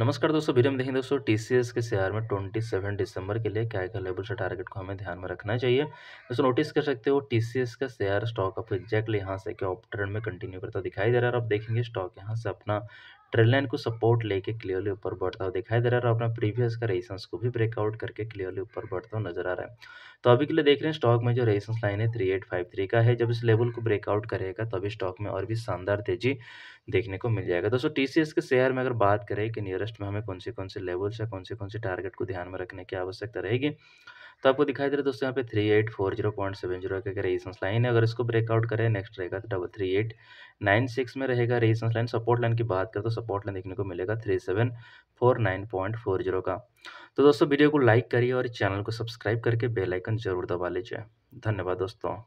नमस्कार दोस्तों वीडियो में देखें दोस्तों टीसीएस के शेयर में 27 दिसंबर के लिए क्या क्या लेवल से टारगेट को हमें ध्यान में रखना चाहिए दोस्तों नोटिस कर सकते हो टीसीएस का शेयर स्टॉक आपको एक्जैक्टली यहाँ से क्या ऑप ट्रेंड में कंटिन्यू करता दिखाई दे रहा है और आप देखेंगे स्टॉक यहाँ से अपना ट्रेंड लाइन को सपोर्ट लेके क्लियरली ऊपर बढ़ता हुआ दिखाई दे रहा है और अपना प्रीवियस का रेसेंस को भी ब्रेकआउट करके क्लियरली ऊपर बढ़ता हुआ नजर आ रहा है तो अभी के लिए देख रहे हैं स्टॉक में जो रेसेंस लाइन है थ्री एट फाइव थ्री का है जब इस लेवल को ब्रेकआउट करेगा तभी स्टॉक में और भी शानदार तेजी देखने को मिल जाएगा दोस्तों टी के शेयर में अगर बात करें कि नियरेस्ट में हमें कौन से कौन से लेवल्स या कौन से कौन से टारगेट को ध्यान में रखने की आवश्यकता रहेगी तो आपको दिखाई दे रहा है दोस्तों यहाँ पे three eight four zero point seven zero का रेजिस्टेंस लाइन है अगर इसको ब्रेकआउट करें नेक्स्ट रहेगा double three eight nine six में रहेगा रेजिस्टेंस लाइन सपोर्ट लाइन की बात करें तो सपोर्ट लाइन देखने को मिलेगा three seven four nine point four zero का तो दोस्तों वीडियो को लाइक करिए और चैनल को सब्सक्राइब करके बेलाइकन जरूर दबा लीजिए धन्यवाद दोस्तों